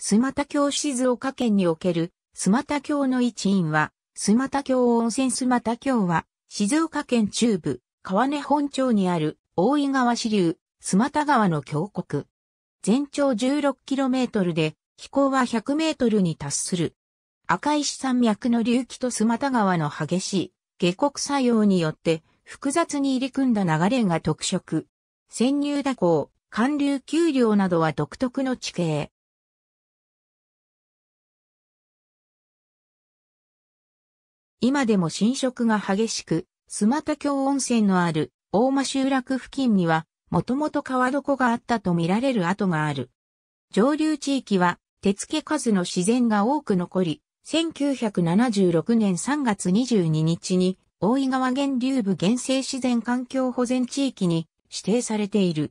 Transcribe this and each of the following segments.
須又教静岡県における、須又教の一員は、須又教温泉須又教は、静岡県中部、川根本町にある、大井川支流、須又川の峡谷。全長 16km で、飛行は 100m に達する。赤石山脈の隆起と須又川の激しい下国作用によって複雑に入り組んだ流れが特色。潜入蛇行、寒流丘陵などは独特の地形。今でも浸食が激しく、スマタ峡温泉のある大間集落付近には、もともと川床があったと見られる跡がある。上流地域は、手付数の自然が多く残り、1976年3月22日に、大井川源流部原生自然環境保全地域に指定されている。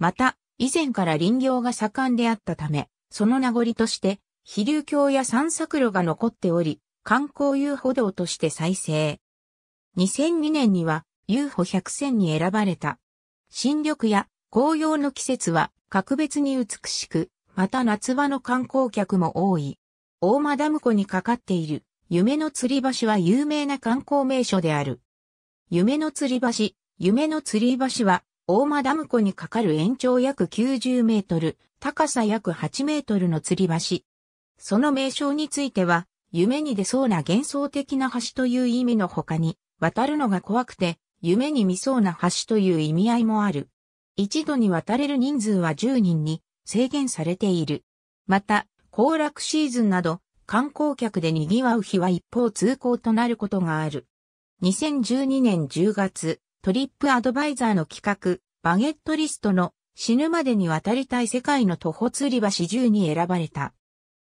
また、以前から林業が盛んであったため、その名残として、飛流橋や散策路が残っており、観光遊歩道として再生。2002年には遊歩100選に選ばれた。新緑や紅葉の季節は格別に美しく、また夏場の観光客も多い。大間ダム湖にかかっている夢の吊り橋は有名な観光名所である。夢の吊り橋、夢の吊り橋は大間ダム湖にかかる延長約90メートル、高さ約8メートルの吊り橋。その名称については、夢に出そうな幻想的な橋という意味の他に、渡るのが怖くて、夢に見そうな橋という意味合いもある。一度に渡れる人数は10人に制限されている。また、行楽シーズンなど、観光客で賑わう日は一方通行となることがある。2012年10月、トリップアドバイザーの企画、バゲットリストの死ぬまでに渡りたい世界の徒歩吊り橋10に選ばれた。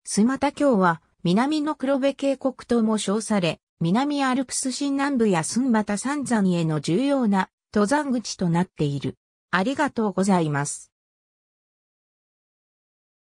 スマタ日は南の黒部渓谷とも称され、南アルプス新南部や寸又三山への重要な登山口となっている。ありがとうございます。